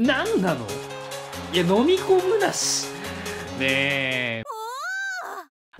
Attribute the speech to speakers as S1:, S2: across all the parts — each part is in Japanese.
S1: 何なのいや飲み込むなしねえ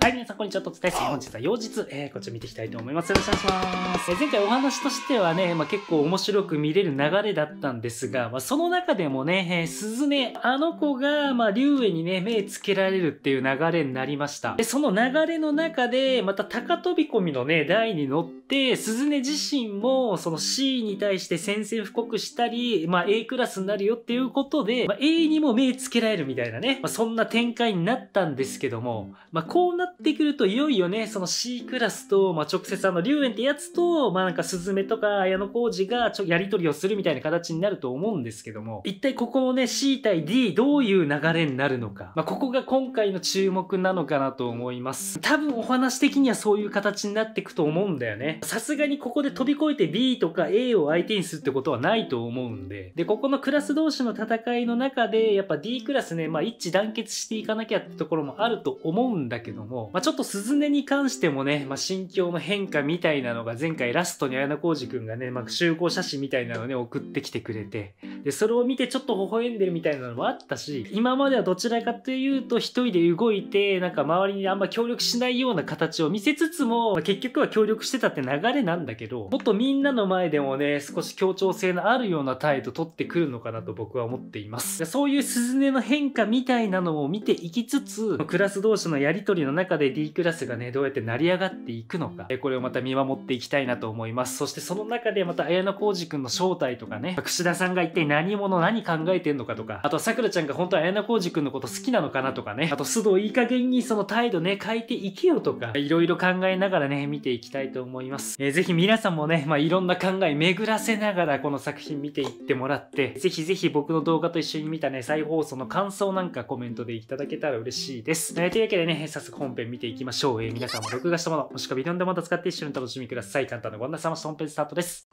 S1: はい、皆さん、こんにちは。とつです。本日は用日、えー、こちら見ていきたいと思います。よろしくお願いします。えー、前回お話としてはね、まあ、結構面白く見れる流れだったんですが、まあ、その中でもね、えー、鈴音、あの子が、まあ、竜にね、目つけられるっていう流れになりました。で、その流れの中で、また高飛び込みのね、台に乗って、鈴音自身も、その C に対して宣戦布告したり、まあ、A クラスになるよっていうことで、まあ、A にも目つけられるみたいなね、まあ、そんな展開になったんですけども、まあ、こうなっってくると、いよいよね、その C クラスと、まあ、直接あの、龍炎ってやつと、まあ、なんか、スズメとか、綾浩二が、ちょ、やり取りをするみたいな形になると思うんですけども、一体ここのね、C 対 D、どういう流れになるのか。まあ、ここが今回の注目なのかなと思います。多分、お話的にはそういう形になっていくと思うんだよね。さすがにここで飛び越えて B とか A を相手にするってことはないと思うんで、で、ここのクラス同士の戦いの中で、やっぱ D クラスね、まあ、一致団結していかなきゃってところもあると思うんだけども、も、まあ、ちょっと鈴音に関してもね、まあ、心境の変化みたいなのが前回ラストに綾小路くんがね、まあ、集合写真みたいなのね、送ってきてくれて、で、それを見てちょっと微笑んでるみたいなのもあったし、今まではどちらかというと一人で動いて、なんか周りにあんま協力しないような形を見せつつも、まあ、結局は協力してたって流れなんだけど、もっとみんなの前でもね、少し協調性のあるような態度取ってくるのかなと僕は思っています。そういう鈴音の変化みたいなのを見ていきつつ、クラス同士のやりとりの中中で D クラスがね、どうやって成り上がっていくのか、これをまた見守っていきたいなと思います。そしてその中でまた綾小路くんの正体とかね、櫛田さんが一体何者何考えてんのかとか、あとはさくらちゃんが本当は綾小路くんのこと好きなのかなとかね、あと須藤いい加減にその態度ね、変えていけよとか、いろいろ考えながらね、見ていきたいと思います。えー、ぜひ皆さんもね、まあ、いろんな考え巡らせながらこの作品見ていってもらって、ぜひぜひ僕の動画と一緒に見たね、再放送の感想なんかコメントでいただけたら嬉しいです。えー、というわけでね、早速本本編見ていきましょう。えー、皆さんも録画したもの、もしくはビデオでま使って一緒に楽しみください。簡単なご案内さま本編スタートです。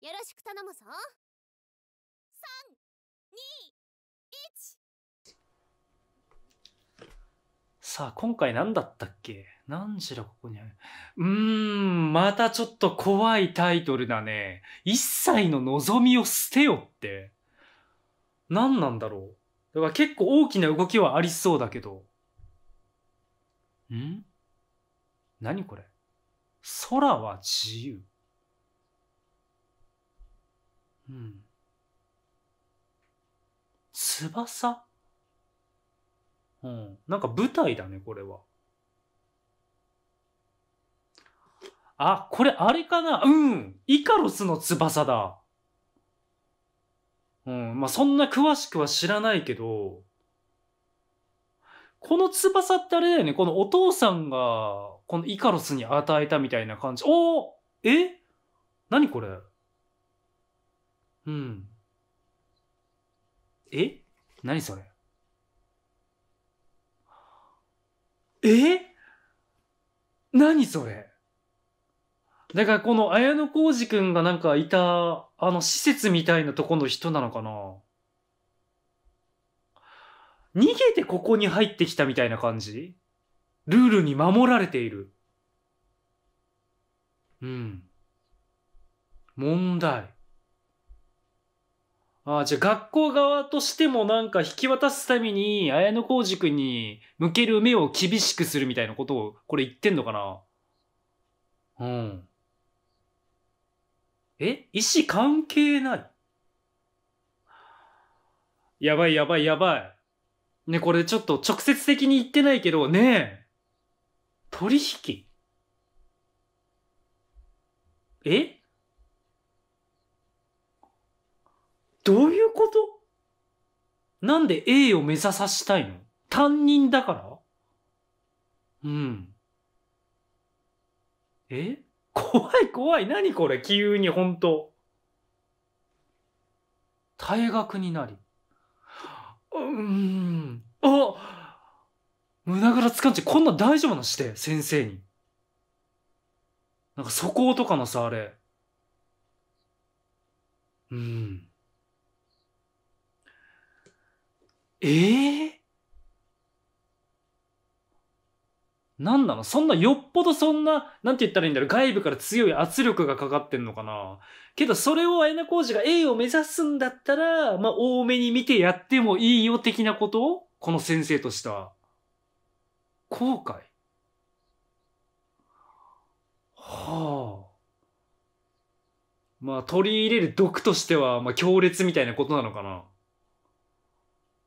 S1: よろしく頼むぞ。さあ、今回何だったっけ何時だ、ここにある。うーん、またちょっと怖いタイトルだね。一切の望みを捨てよって。何なんだろうだから結構大きな動きはありそうだけど。ん何これ空は自由。うん。翼うん。なんか舞台だね、これは。あ、これあれかなうん。イカロスの翼だ。うんまあ、そんな詳しくは知らないけど、この翼ってあれだよね、このお父さんが、このイカロスに与えたみたいな感じ。おおえ何これうん。え何それえ何それだからこの綾小路くんがなんかいた、あの施設みたいなとこの人なのかな逃げてここに入ってきたみたいな感じルールに守られている。うん。問題。ああ、じゃあ学校側としてもなんか引き渡すために、綾小路くんに向ける目を厳しくするみたいなことを、これ言ってんのかなうん。え石関係ないやばいやばいやばい。ね、これちょっと直接的に言ってないけど、ねえ。取引えどういうことなんで A を目指さしたいの担任だからうん。え怖い怖い。何これ急に本当退学になり。うーん。あ胸ぐらつかんち、こんな大丈夫なして、先生に。なんか素行とかのさ、あれ。うん。ええーなんなのそんな、よっぽどそんな、なんて言ったらいいんだろう、外部から強い圧力がかかってんのかなけど、それを綾小路が A を目指すんだったら、まあ、多めに見てやってもいいよ、的なことをこの先生とした。後悔はあ。まあ、取り入れる毒としては、まあ、強烈みたいなことなのかな。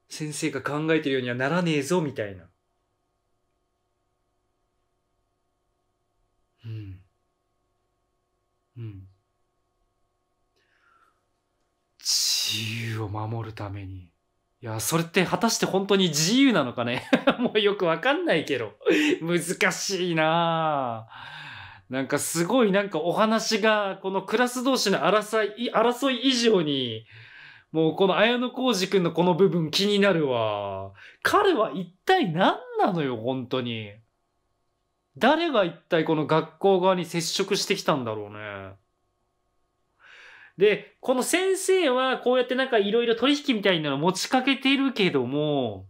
S1: 先生が考えてるようにはならねえぞ、みたいな。うん、自由を守るためにいやそれって果たして本当に自由なのかね もうよくわかんないけど難しいななんかすごいなんかお話がこのクラス同士の争い争い以上にもうこの綾野浩二君のこの部分気になるわ。彼は一体何なのよ、本当に。誰が一体この学校側に接触してきたんだろうね。で、この先生はこうやってなんかいろいろ取引みたいなの持ちかけてるけども、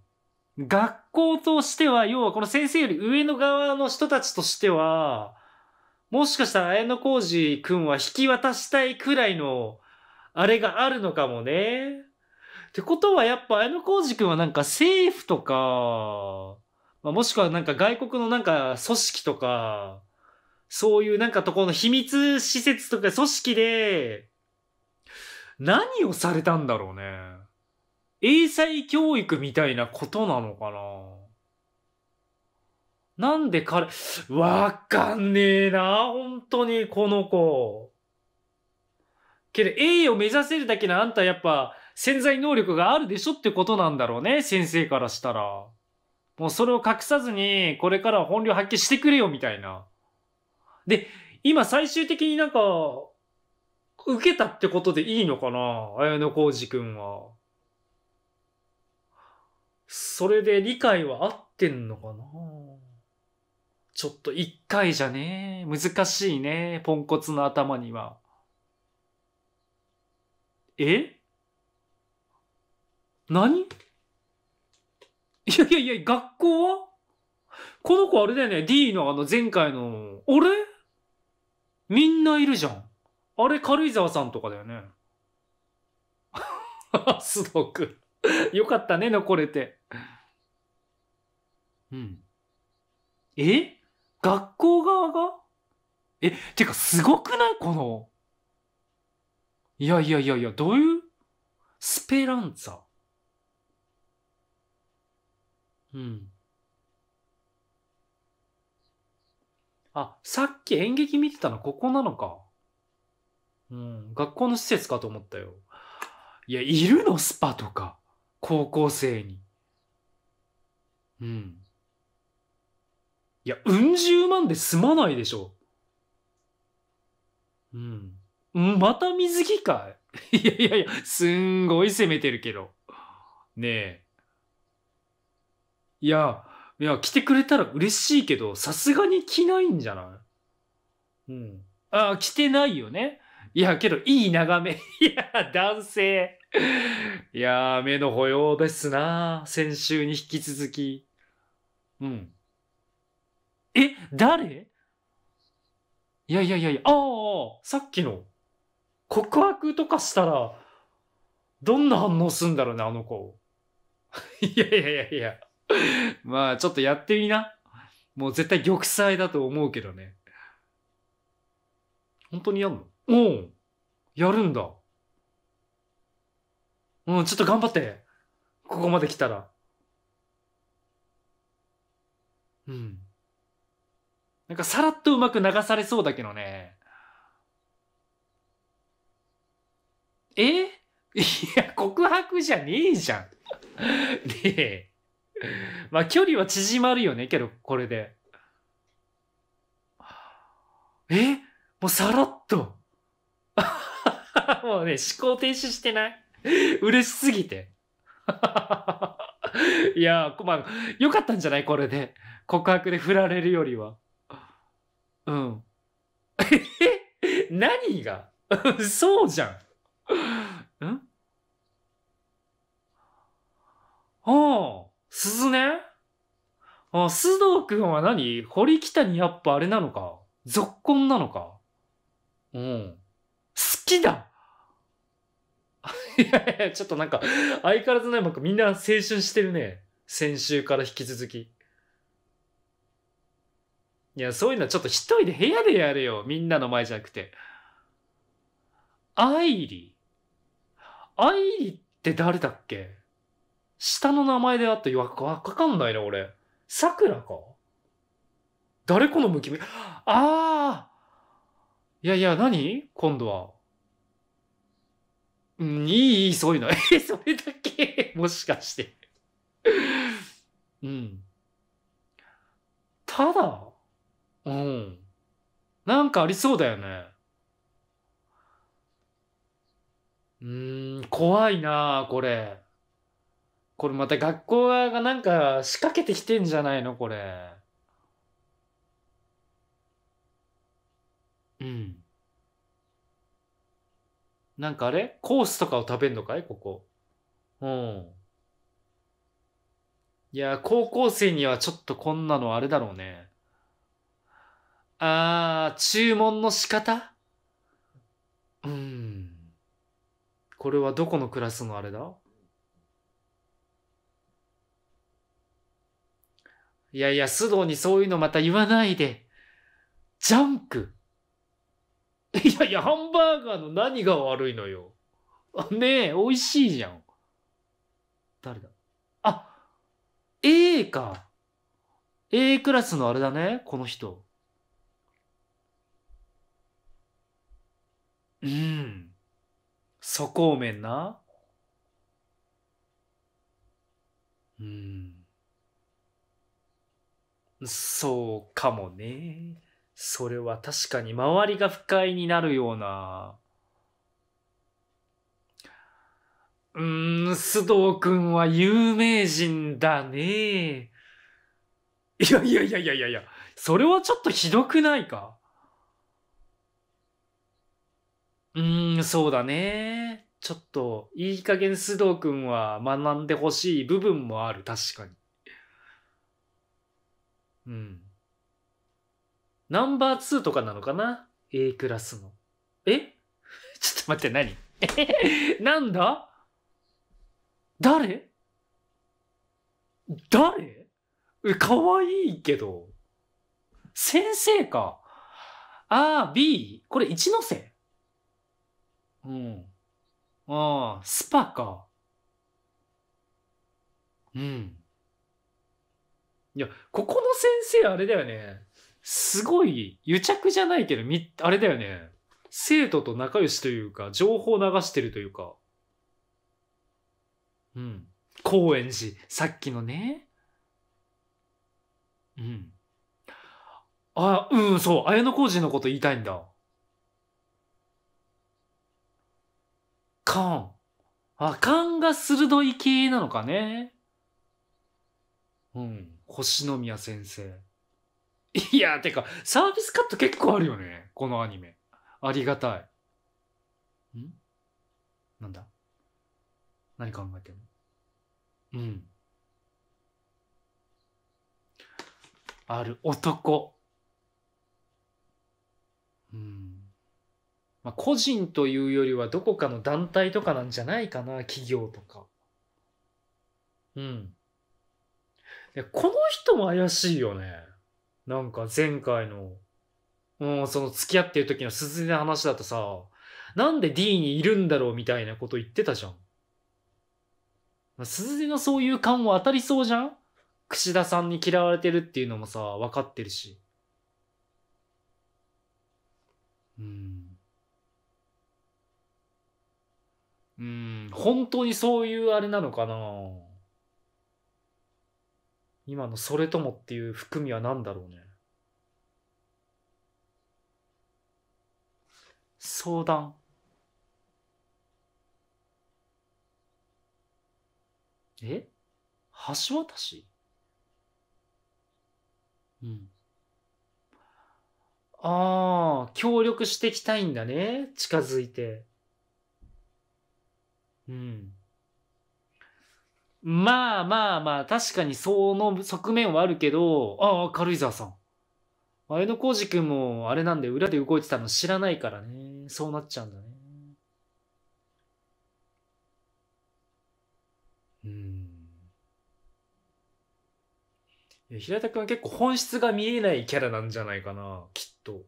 S1: 学校としては、要はこの先生より上の側の人たちとしては、もしかしたら綾小路くんは引き渡したいくらいの、あれがあるのかもね。ってことはやっぱ綾小路くんはなんか政府とか、まあ、もしくはなんか外国のなんか組織とか、そういうなんかところの秘密施設とか組織で、何をされたんだろうね。英才教育みたいなことなのかな。なんで彼、わかんねえな、本当に、この子。けど、A を目指せるだけのあんたやっぱ潜在能力があるでしょってことなんだろうね、先生からしたら。もうそれを隠さずに、これからは本領発揮してくれよ、みたいな。で、今最終的になんか、受けたってことでいいのかな綾野浩二くんは。それで理解は合ってんのかなちょっと一回じゃね、難しいね、ポンコツの頭には。え何いやいやいや、学校はこの子あれだよね、D のあの前回の、あれみんないるじゃん。あれ、軽井沢さんとかだよね。すごくよかったね、残れて。うん。え学校側がえ、てかすごくないこの。いやいやいやいや、どういうスペランツァうん。あ、さっき演劇見てたのここなのか。うん、学校の施設かと思ったよ。いや、いるのスパとか。高校生に。うん。いや、うん十万で済まないでしょ。うん。また水着かい いやいやいや、すんごい攻めてるけど。ねえ。いや、いや、来てくれたら嬉しいけど、さすがに着ないんじゃないうん。ああ、着てないよね。いや、けど、いい眺め。いや、男性。いや目の保養ですな先週に引き続き。うん。え、誰いやいやいやいや、ああ、さっきの。告白とかしたら、どんな反応すんだろうね、あの子。いやいやいやいや。まあ、ちょっとやってみな。もう絶対玉砕だと思うけどね。本当にやんのうん。やるんだ。うん、ちょっと頑張って。ここまで来たら。うん。なんかさらっとうまく流されそうだけどね。え いや、告白じゃねえじゃん。ねえ。まあ距離は縮まるよねけどこれでえもうさらっと もうね思考停止してない嬉しすぎて いやまあよかったんじゃないこれで告白で振られるよりはうんえ何がそうじゃんんああ鈴ねあ、須藤くんは何堀北にやっぱあれなのかこんなのかうん。好きだ いやいや、ちょっとなんか、相変わらずね、なんかみんな青春してるね。先週から引き続き。いや、そういうのはちょっと一人で部屋でやれよ。みんなの前じゃなくて。アイリ。アイリって誰だっけ下の名前であったよ。わかんないな、俺。桜か誰このむきめ。ああいやいや、何今度は。うん、いい、いい、そういうの。え それだけもしかしてうん。ただ、うん。なんかありそうだよね。うーん、怖いなこれ。これまた学校側がなんか仕掛けてきてんじゃないのこれ。うん。なんかあれコースとかを食べんのかいここ。うん。いや、高校生にはちょっとこんなのあれだろうね。あー、注文の仕方うん。これはどこのクラスのあれだいやいや、須藤にそういうのまた言わないで。ジャンク。いやいや、ハンバーガーの何が悪いのよ。ねえ、美味しいじゃん。誰だあ、A か。A クラスのあれだね、この人。うん。素行面な。うん。そうかもね。それは確かに周りが不快になるような。うーん、須藤君は有名人だね。いやいやいやいやいやいや、それはちょっとひどくないか。うーん、そうだね。ちょっと、いい加減須藤君は学んでほしい部分もある、確かに。うん。ナンバー2とかなのかな ?A クラスの。え ちょっと待って、何え なんだ誰誰かわいいけど。先生か。ああ、B? これ一ノ瀬うん。ああ、スパか。うん。いや、ここの先生あれだよね。すごい、癒着じゃないけど、み、あれだよね。生徒と仲良しというか、情報を流してるというか。うん。高円寺、さっきのね。うん。あ、うん、そう、綾小路のこと言いたいんだ。勘。あ、勘が鋭い系なのかね。うん。星宮先生。いや、てか、サービスカット結構あるよね。このアニメ。ありがたい。んなんだ何考えてんのうん。ある。男。うん。まあ、個人というよりはどこかの団体とかなんじゃないかな。企業とか。うん。で、この人も怪しいよね。なんか前回の、うん、その付き合ってる時の鈴音の話だとさ、なんで D にいるんだろうみたいなこと言ってたじゃん。鈴音のそういう感は当たりそうじゃん櫛田さんに嫌われてるっていうのもさ、分かってるし。うん。うん、本当にそういうあれなのかな今の「それとも」っていう含みは何だろうね相談え橋渡しうんああ協力していきたいんだね近づいてうんまあまあまあ、確かにその側面はあるけど、ああ、軽井沢さん。前の浩二君も、あれなんで、裏で動いてたの知らないからね。そうなっちゃうんだね。うん。いや平田君は結構本質が見えないキャラなんじゃないかな。きっと。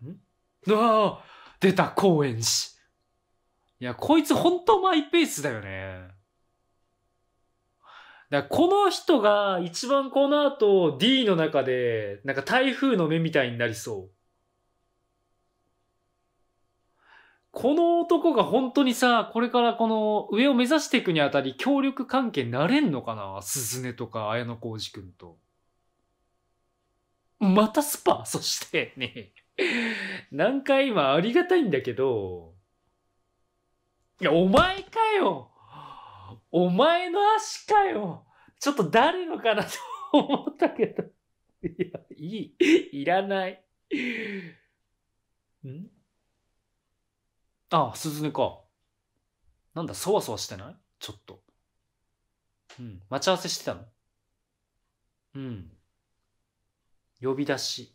S1: んああ出た、高円寺。いや、こいつ本当マイペースだよね。だこの人が一番この後 D の中で、なんか台風の目みたいになりそう。この男が本当にさ、これからこの上を目指していくにあたり協力関係なれんのかな鈴音とか綾小路くんと。またスパそしてね。なんか今ありがたいんだけど。いや、お前かよお前の足かよちょっと誰のかなと思ったけど。いや、いい。いらない。んああ、鈴音か。なんだ、そわそわしてないちょっと。うん。待ち合わせしてたのうん。呼び出し。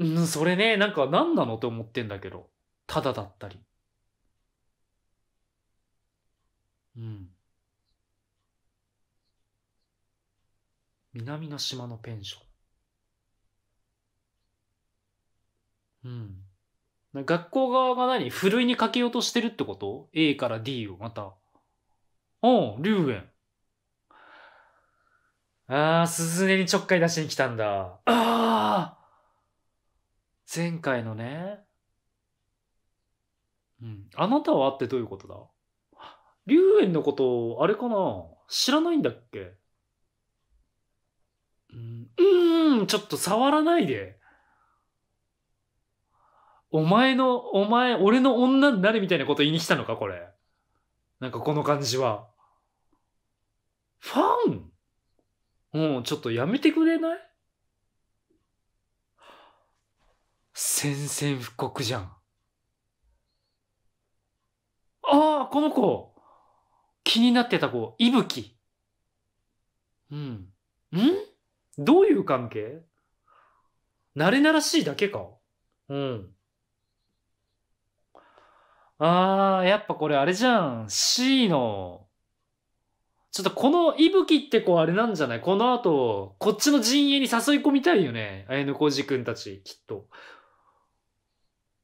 S1: うん、それね、なんか何なのって思ってんだけど。ただだったり。うん。南の島のペンション。うん。学校側が何ふるいにかけようとしてるってこと ?A から D をまた。おう、竜炎。ああ、鈴音にちょっかい出しに来たんだ。ああ前回のね。うん。あなたはってどういうことだ龍炎のこと、あれかな知らないんだっけうん、うーん、ちょっと触らないで。お前の、お前、俺の女になれみたいなこと言いに来たのか、これ。なんかこの感じは。ファンうん、ちょっとやめてくれない宣戦布告じゃん。ああ、この子気になってた子、いぶき。うん。んどういう関係慣れならしいだけかうん。あー、やっぱこれあれじゃん。C の。ちょっとこのいぶきってこうあれなんじゃないこの後、こっちの陣営に誘い込みたいよね。あやぬこじくんたち、きっと。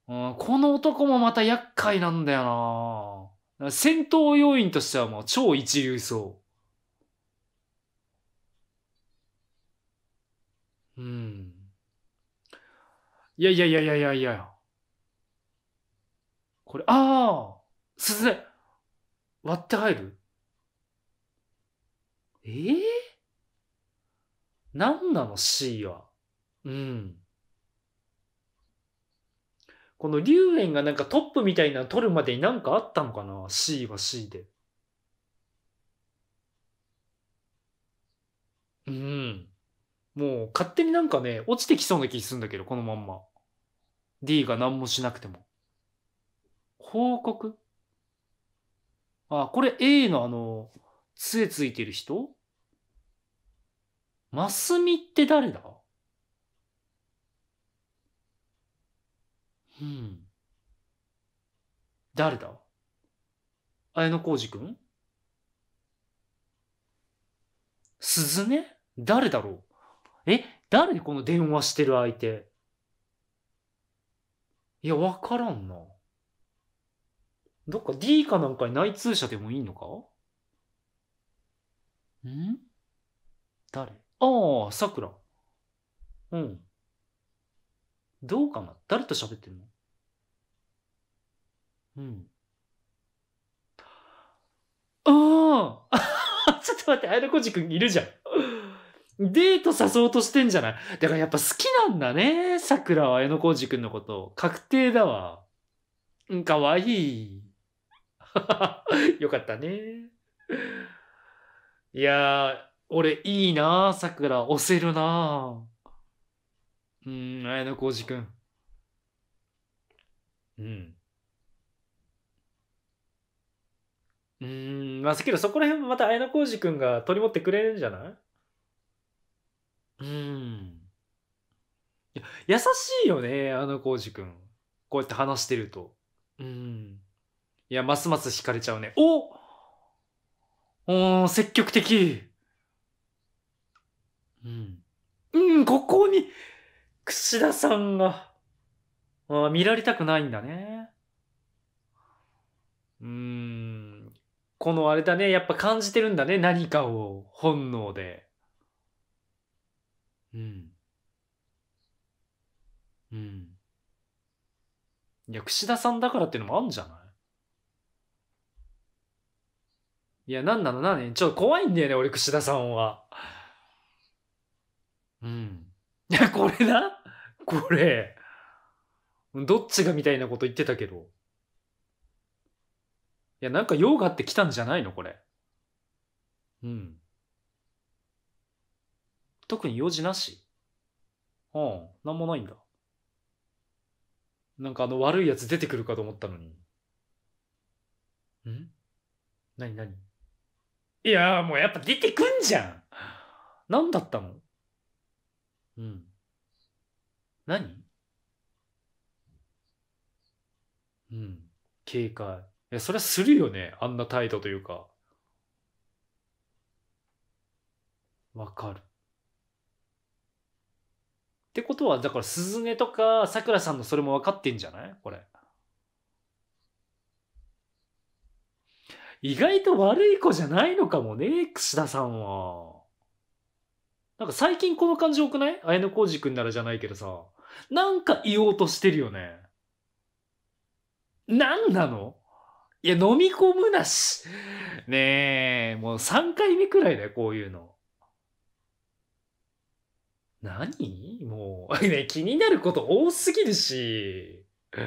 S1: うん、この男もまた厄介なんだよな戦闘要員としてはもう超一流そう。うん。いやいやいやいやいやいや。これ、ああずね割って入るええー、なんなの C は。うん。この龍炎がなんかトップみたいなの取るまでになんかあったのかな ?C は C で。うん。もう勝手になんかね、落ちてきそうな気するんだけど、このまんま。D が何もしなくても。報告あ、これ A のあの、杖ついてる人マスミって誰だうん。誰だ綾小路くん鈴音誰だろうえ誰この電話してる相手いや、わからんな。どっか D かなんかに内通者でもいいのかん誰ああ、さくら。うん。どうかな誰と喋ってんのうん。ああ ちょっと待って、綾小路コジ君いるじゃん。デート誘おうとしてんじゃないだからやっぱ好きなんだね。桜は綾小路く君のこと。確定だわ。うん、かわいい。よかったね。いやー、俺いいな桜。押せるなうん、綾小路く君。うん。うん、まあ、けどそこら辺もまた綾小路君が取り持ってくれるんじゃないうん。や、優しいよね、綾小路君。こうやって話してると。うん。いや、ますます惹かれちゃうね。おおー、積極的。うん。うん、ここに、櫛田さんが、あ見られたくないんだね。うーん。このあれだね、やっぱ感じてるんだね、何かを、本能で。うん。うん。いや、串田さんだからっていうのもあるんじゃないいや、なんなの、なにちょっと怖いんだよね、俺、串田さんは。うん。いや、これなこれ。どっちがみたいなこと言ってたけど。いや、なんか用があって来たんじゃないのこれ。うん。特に用事なし。うん、なんもないんだ。なんかあの悪いやつ出てくるかと思ったのに。んなになにいやもうやっぱ出てくんじゃん何だったのうん。何うん。警戒。え、それはするよね。あんな態度というか。わかる。ってことは、だから、鈴音とか、さくらさんのそれも分かってんじゃないこれ。意外と悪い子じゃないのかもね、櫛田さんは。なんか最近この感じ多くない綾小路くんならじゃないけどさ。なんか言おうとしてるよね。なんなのいや、飲み込むなし。ねえ、もう3回目くらいだよ、こういうの。何もう、ね、気になること多すぎるし。う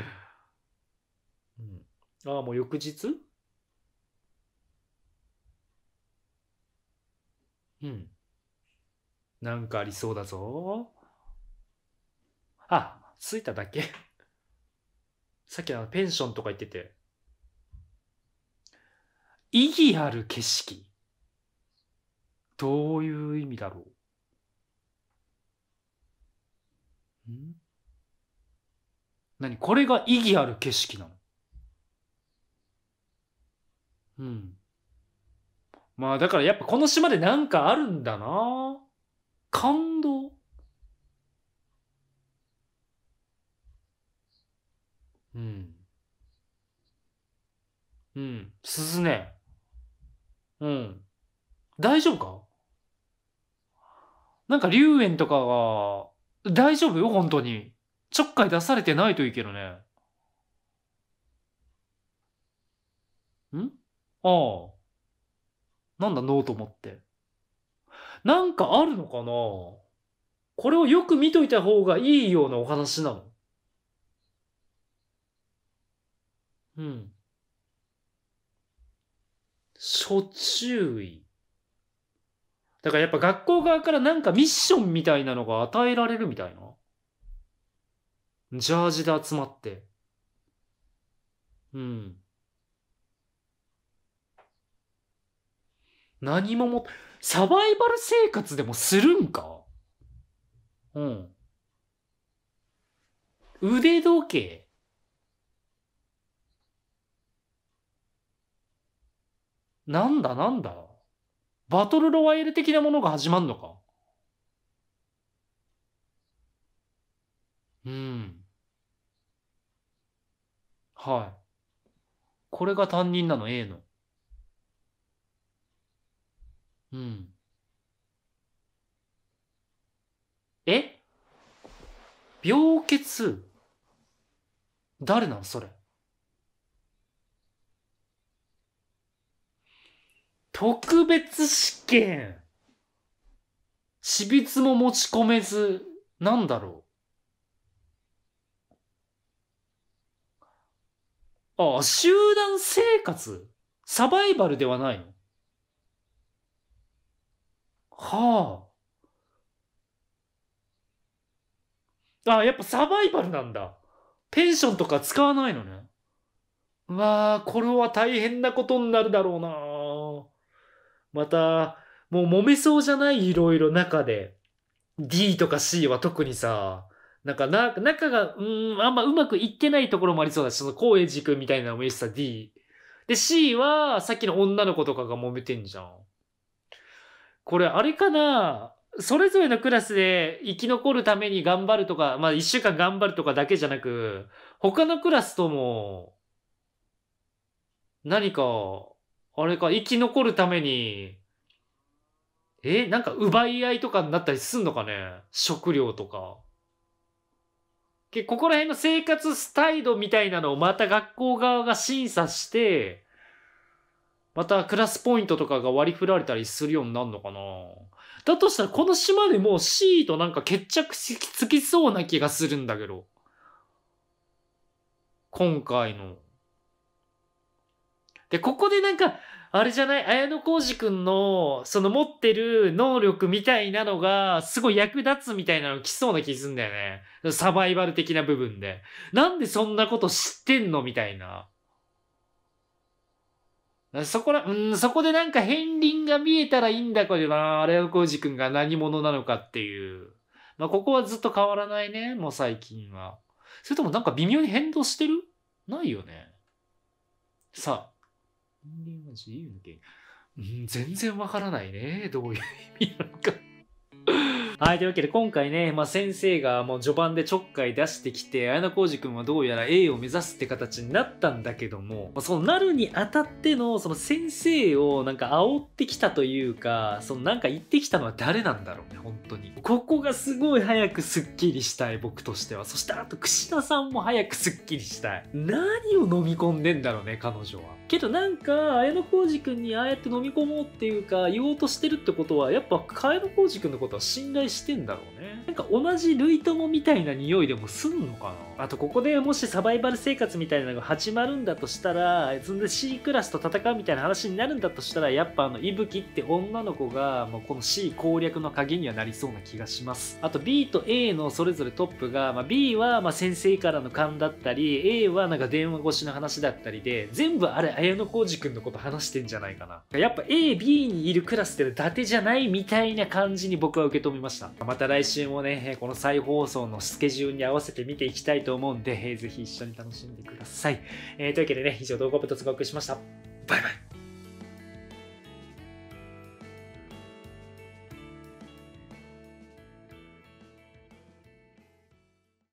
S1: ん、ああ、もう翌日うん。なんかありそうだぞ。あ、着いただけ。さっきあのペンションとか言ってて。意義ある景色。どういう意味だろう。ん何これが意義ある景色なのうん。まあだからやっぱこの島でなんかあるんだな感動。うん。うん。鈴ね。うん。大丈夫かなんか龍炎とかが、大丈夫よ、本当に。ちょっかい出されてないといいけどね。んああ。なんだ、ノート持って。なんかあるのかなこれをよく見といた方がいいようなお話なのうん。諸注意。だからやっぱ学校側からなんかミッションみたいなのが与えられるみたいな。ジャージで集まって。うん。何もも、サバイバル生活でもするんかうん。腕時計なんだなんだバトルロワイル的なものが始まるのかうん。はい。これが担任なの、A の。うん。え病欠誰なのそれ。特別試験。私筆も持ち込めず、なんだろう。ああ、集団生活サバイバルではないのはあ。ああ、やっぱサバイバルなんだ。ペンションとか使わないのね。わあ、これは大変なことになるだろうな。また、もう揉めそうじゃないいろいろ中で。D とか C は特にさ、なんかな、仲が、うん、あんまうまくいってないところもありそうだし、その高円寺君みたいなのもいいしさ、D。で、C は、さっきの女の子とかが揉めてんじゃん。これ、あれかなそれぞれのクラスで生き残るために頑張るとか、まあ一週間頑張るとかだけじゃなく、他のクラスとも、何か、あれか、生き残るために、え、なんか奪い合いとかになったりすんのかね食料とか。結構ここら辺の生活スタイルみたいなのをまた学校側が審査して、またクラスポイントとかが割り振られたりするようになるのかなだとしたらこの島でもう C となんか決着しつきそうな気がするんだけど。今回の。で、ここでなんか、あれじゃない綾小路くんの、その持ってる能力みたいなのが、すごい役立つみたいなの来そうな気すんだよね。サバイバル的な部分で。なんでそんなこと知ってんのみたいな。そこら、うん、そこでなんか片鱗が見えたらいいんだけどな、荒こうじくんが何者なのかっていう。まあ、ここはずっと変わらないね、もう最近は。それともなんか微妙に変動してるないよね。さあ、人間は自由の権全然わからないね。どういう意味なのか。はい、というわけで今回ね、まあ、先生がもう序盤でちょっかい出してきて、綾小路くんはどうやら A を目指すって形になったんだけども、そのなるにあたっての、その先生をなんか煽ってきたというか、そのなんか言ってきたのは誰なんだろうね、本当に。ここがすごい早くスッキリしたい、僕としては。そしてあと、串田さんも早くスッキリしたい。何を飲み込んでんだろうね、彼女は。けどなんか綾小路君にああやって飲み込もうっていうか言おうとしてるってことはやっぱ綾小路君のことは信頼してんだろうねなんか同じ類友みたいな匂いでもすんのかなあとここでもしサバイバル生活みたいなのが始まるんだとしたらそんで C クラスと戦うみたいな話になるんだとしたらやっぱあの伊吹って女の子がもうこの C 攻略の鍵にはなりそうな気がしますあと B と A のそれぞれトップが、まあ、B はま先生からの勘だったり A はなんか電話越しの話だったりで全部あれ綾小路くんのこと話してんじゃないかなやっぱ AB にいるクラスって伊達じゃないみたいな感じに僕は受け止めましたまた来週もねこの再放送のスケジュールに合わせて見ていきたいとと思うんで、ぜひ一緒に楽しんでください。えー、というわけでね、以上、動画部と告白しました。バイバイ。